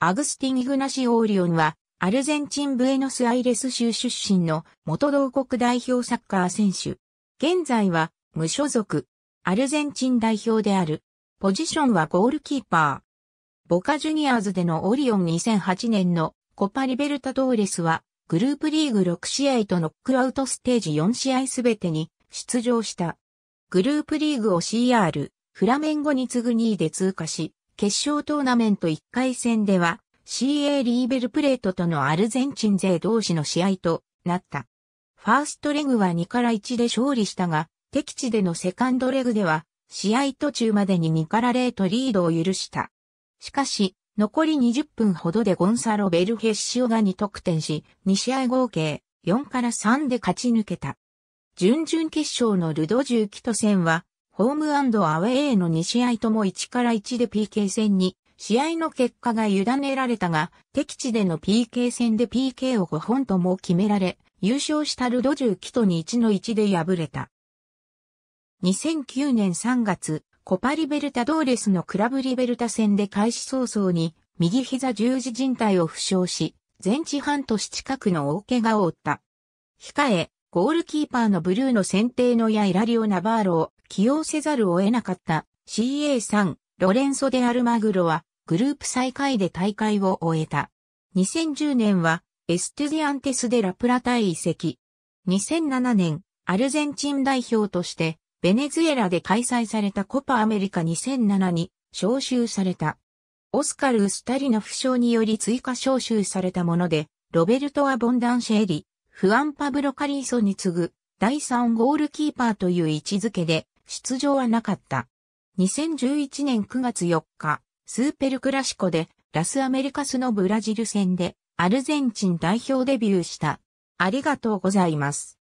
アグスティン・イグナシオ・オーリオンは、アルゼンチン・ブエノス・アイレス州出身の元同国代表サッカー選手。現在は、無所属。アルゼンチン代表である。ポジションはゴールキーパー。ボカジュニアーズでのオリオン2008年のコパリベルタドーレスは、グループリーグ6試合とノックアウトステージ4試合すべてに出場した。グループリーグを CR、フラメンゴに次ぐ2位で通過し、決勝トーナメント1回戦では CA リーベルプレートとのアルゼンチン勢同士の試合となった。ファーストレグは2から1で勝利したが、敵地でのセカンドレグでは、試合途中までに2から0とリードを許した。しかし、残り20分ほどでゴンサロ・ベルヘッシオが2得点し、2試合合計4から3で勝ち抜けた。準々決勝のルドジューキト戦は、ホームアウェーへの2試合とも1から1で PK 戦に、試合の結果が委ねられたが、敵地での PK 戦で PK を5本とも決められ、優勝したルドジューキとに1の1で敗れた。2009年3月、コパリベルタドーレスのクラブリベルタ戦で開始早々に、右膝十字靭帯を負傷し、全治半年近くの大怪我を負った。控え、ゴールキーパーのブルーの選定のやイラリオ・ナバーロを起用せざるを得なかった CA3 ロレンソ・デ・アルマグロはグループ最下位で大会を終えた。2010年はエストゥディアンテス・デ・ラプラタへ移籍。2007年アルゼンチン代表としてベネズエラで開催されたコパアメリカ2007に招集された。オスカル・スタリの負傷により追加招集されたもので、ロベルト・ア・ボンダンシェリ、フアン・パブロ・カリーソに次ぐ第3ゴールキーパーという位置づけで出場はなかった。2011年9月4日、スーペルクラシコでラスアメリカスのブラジル戦でアルゼンチン代表デビューした。ありがとうございます。